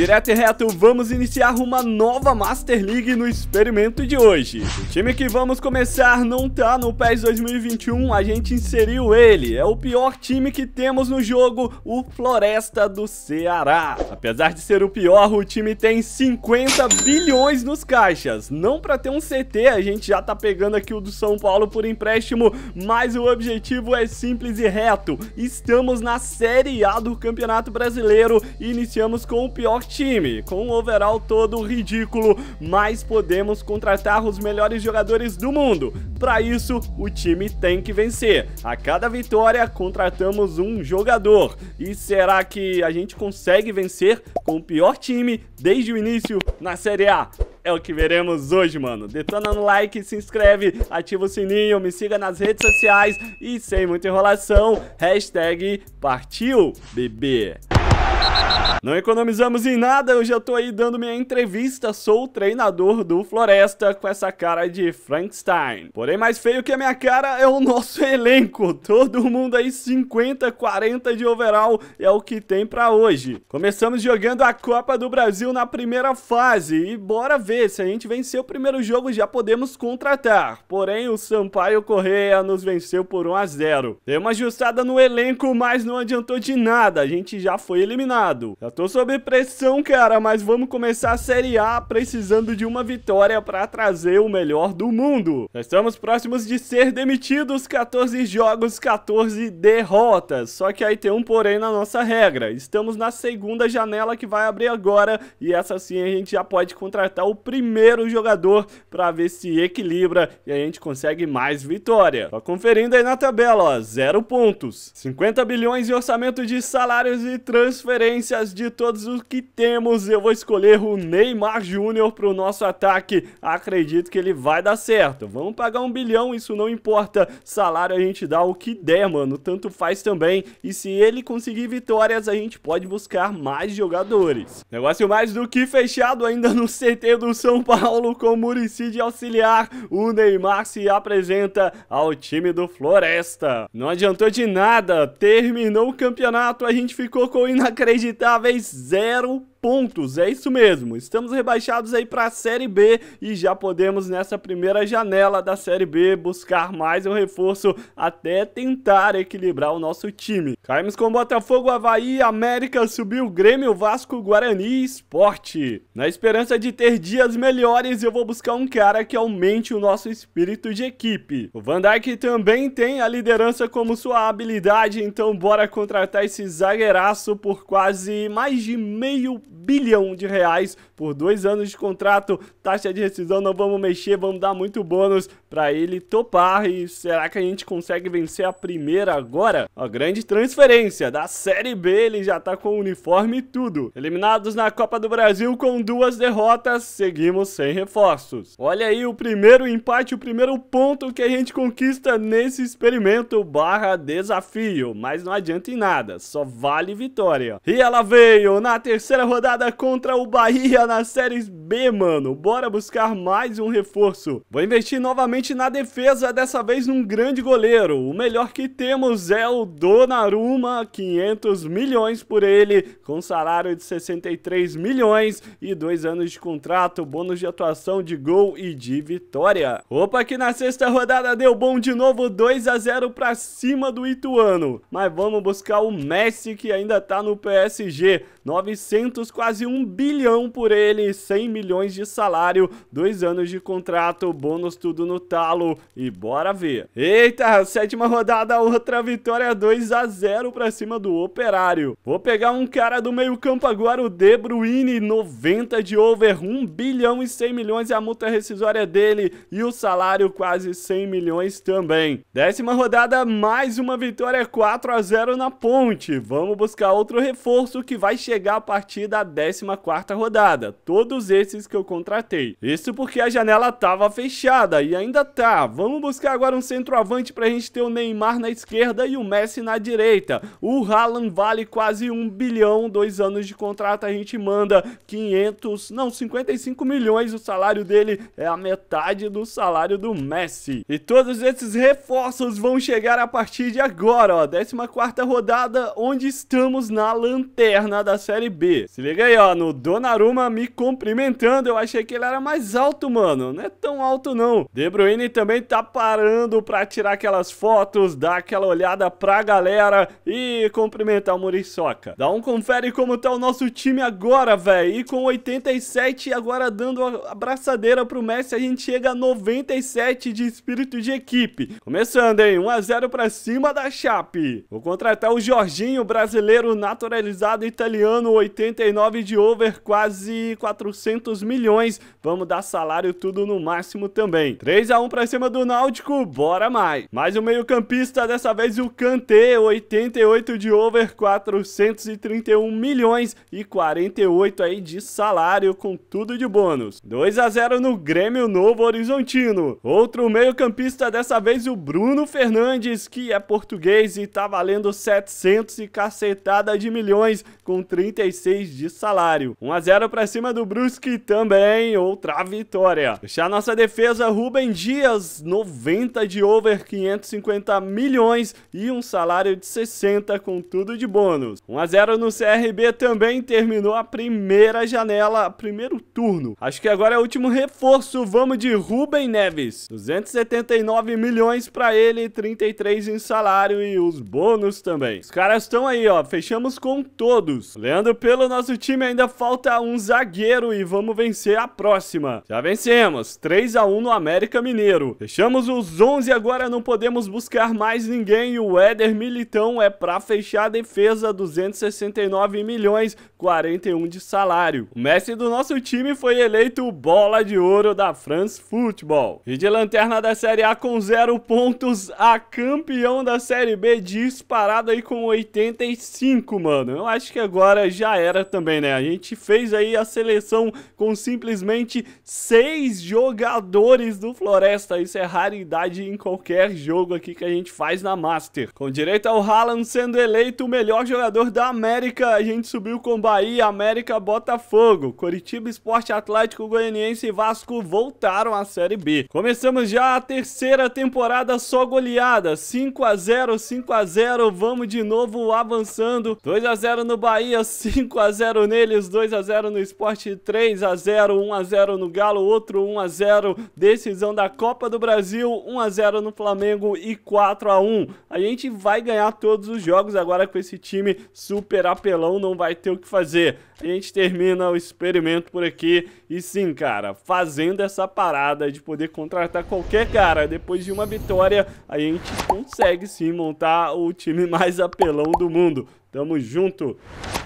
Direto e reto, vamos iniciar uma nova Master League no experimento de hoje. O time que vamos começar não tá no PES 2021, a gente inseriu ele. É o pior time que temos no jogo, o Floresta do Ceará. Apesar de ser o pior, o time tem 50 bilhões nos caixas. Não pra ter um CT, a gente já tá pegando aqui o do São Paulo por empréstimo, mas o objetivo é simples e reto. Estamos na Série A do Campeonato Brasileiro e iniciamos com o pior time, com um overall todo ridículo, mas podemos contratar os melhores jogadores do mundo. Para isso, o time tem que vencer. A cada vitória, contratamos um jogador. E será que a gente consegue vencer com o pior time desde o início na Série A? é o que veremos hoje, mano. Detona no like, se inscreve, ativa o sininho, me siga nas redes sociais e sem muita enrolação, hashtag partiu, bebê. Não economizamos em nada, eu já tô aí dando minha entrevista, sou o treinador do Floresta com essa cara de Frankenstein. Porém, mais feio que a minha cara é o nosso elenco, todo mundo aí 50, 40 de overall é o que tem pra hoje. Começamos jogando a Copa do Brasil na primeira fase e bora ver, se a gente vencer o primeiro jogo já podemos contratar. Porém, o Sampaio Correia nos venceu por 1 a 0. Deu uma ajustada no elenco, mas não adiantou de nada, a gente já foi eliminado. Já tô sob pressão, cara, mas vamos começar a Série A precisando de uma vitória para trazer o melhor do mundo. Nós estamos próximos de ser demitidos, 14 jogos, 14 derrotas. Só que aí tem um porém na nossa regra. Estamos na segunda janela que vai abrir agora e essa sim a gente já pode contratar o primeiro jogador para ver se equilibra e a gente consegue mais vitória. Só conferindo aí na tabela, ó, zero pontos, 50 bilhões de orçamento de salários e transferências notícias de todos os que temos, eu vou escolher o Neymar Júnior para o nosso ataque. Acredito que ele vai dar certo. Vamos pagar um bilhão, isso não importa. Salário a gente dá o que der, mano. Tanto faz também. E se ele conseguir vitórias, a gente pode buscar mais jogadores. Negócio mais do que fechado ainda no CT do São Paulo com o Muricy de auxiliar. O Neymar se apresenta ao time do Floresta. Não adiantou de nada. Terminou o campeonato, a gente ficou com o inacreditável aceitáveis, zero pontos. É isso mesmo. Estamos rebaixados aí para a Série B e já podemos nessa primeira janela da Série B buscar mais um reforço até tentar equilibrar o nosso time. Caímos com Botafogo, Havaí, América, subiu Grêmio, Vasco, Guarani e Esporte. Na esperança de ter dias melhores, eu vou buscar um cara que aumente o nosso espírito de equipe. O Van Dijk também tem a liderança como sua habilidade, então bora contratar esse zagueiraço por quase mais de meio bilhão de reais por dois anos de contrato, taxa de rescisão, não vamos mexer, vamos dar muito bônus para ele topar. E será que a gente consegue vencer a primeira agora? A grande transferência da Série B, ele já tá com o uniforme e tudo. Eliminados na Copa do Brasil com duas derrotas, seguimos sem reforços. Olha aí o primeiro empate, o primeiro ponto que a gente conquista nesse experimento barra desafio, mas não adianta em nada, só vale vitória. E ela veio na terceira rodada rodada contra o Bahia na Série B, mano. Bora buscar mais um reforço. Vou investir novamente na defesa, dessa vez num grande goleiro. O melhor que temos é o Donnarumma, 500 milhões por ele, com salário de 63 milhões e dois anos de contrato, bônus de atuação de gol e de vitória. Opa, que na sexta rodada deu bom de novo, 2 a 0 para cima do Ituano. Mas vamos buscar o Messi, que ainda tá no PSG. 900, quase 1 bilhão por ele, 100 milhões milhões de salário, dois anos de contrato, bônus tudo no talo e bora ver. Eita, sétima rodada, outra vitória 2 a 0 pra cima do Operário. Vou pegar um cara do meio campo agora, o De Bruyne, 90 de over, 1 bilhão e 100 milhões é a multa rescisória dele e o salário quase 100 milhões também. Décima rodada, mais uma vitória 4 a 0 na Ponte. Vamos buscar outro reforço que vai chegar a partir da 14ª rodada. Todos esses desses que eu contratei. Isso porque a janela tava fechada e ainda tá. Vamos buscar agora um centroavante pra gente ter o Neymar na esquerda e o Messi na direita. O Haaland vale quase 1 bilhão, dois anos de contrato a gente manda 500, não, 55 milhões. O salário dele é a metade do salário do Messi. E todos esses reforços vão chegar a partir de agora, ó. 14 rodada, onde estamos na lanterna da Série B. Se liga aí, ó, no Donnarumma me cumprimentando eu achei que ele era mais alto, mano. Não é tão alto, não. De Bruyne também tá parando pra tirar aquelas fotos, dar aquela olhada pra galera e cumprimentar o Muriçoca. Dá um confere como tá o nosso time agora, velho. E com 87 agora dando a abraçadeira pro Messi, a gente chega a 97 de espírito de equipe. Começando, hein? 1x0 pra cima da Chape. Vou contratar o Jorginho, brasileiro naturalizado italiano, 89 de over, quase 400 milhões. Vamos dar salário tudo no máximo também. 3 a 1 para cima do Náutico, bora mais. Mais um meio-campista, dessa vez o Kanté, 88 de over, 431 milhões e 48 aí de salário com tudo de bônus. 2 a 0 no Grêmio Novo Horizontino. Outro meio-campista, dessa vez o Bruno Fernandes, que é português e tá valendo 700 e cacetada de milhões com 36 de salário. 1 a 0 para cima do Brusque também, outra vitória. Já nossa defesa, Rubem Dias, 90 de over, 550 milhões e um salário de 60 com tudo de bônus. 1 a 0 no CRB também terminou a primeira janela, primeiro turno. Acho que agora é o último reforço, vamos de Rubem Neves. 279 milhões para ele, 33 em salário e os bônus também. Os caras estão aí, ó, fechamos com todos. Leandro, pelo nosso time ainda falta um zagueiro e vamos vamos vencer a próxima. Já vencemos. 3 a 1 no América Mineiro. Fechamos os 11 agora, não podemos buscar mais ninguém. E o Éder Militão é para fechar a defesa, 269 milhões, 41 de salário. O mestre do nosso time foi eleito bola de ouro da France Football. E de lanterna da Série A com 0 pontos, a campeão da Série B disparado aí com 85, mano. Eu acho que agora já era também, né? A gente fez aí a seleção com simplesmente seis jogadores do Floresta. Isso é raridade em qualquer jogo aqui que a gente faz na Master. Com direito ao Haaland sendo eleito o melhor jogador da América, a gente subiu com Bahia, América, Botafogo, Coritiba Esporte Atlético Goianiense e Vasco voltaram à Série B. Começamos já a terceira temporada só goleada, 5 a 0, 5 a 0, vamos de novo avançando. 2 a 0 no Bahia, 5 a 0 neles, 2 a 0 no Esporte, 3 a a 0, 1 a 0 no Galo, outro 1 a 0, decisão da Copa do Brasil, 1 a 0 no Flamengo e 4 a 1. A gente vai ganhar todos os jogos agora com esse time super apelão, não vai ter o que fazer. A gente termina o experimento por aqui e sim, cara, fazendo essa parada de poder contratar qualquer cara depois de uma vitória, a gente consegue sim montar o time mais apelão do mundo. Tamo junto!